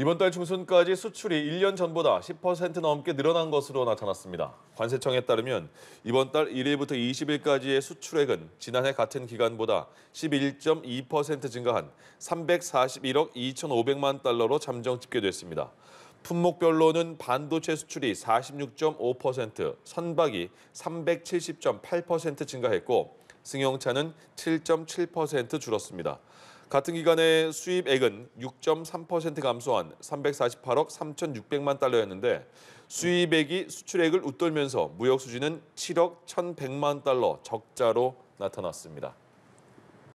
이번 달 중순까지 수출이 1년 전보다 10% 넘게 늘어난 것으로 나타났습니다. 관세청에 따르면 이번 달 1일부터 20일까지의 수출액은 지난해 같은 기간보다 11.2% 증가한 341억 2,500만 달러로 잠정 집계됐습니다. 품목별로는 반도체 수출이 46.5%, 선박이 370.8% 증가했고 승용차는 7.7% 줄었습니다. 같은 기간에 수입액은 6.3% 감소한 348억 3,600만 달러였는데 수입액이 수출액을 웃돌면서 무역 수지는 7억 1,100만 달러 적자로 나타났습니다.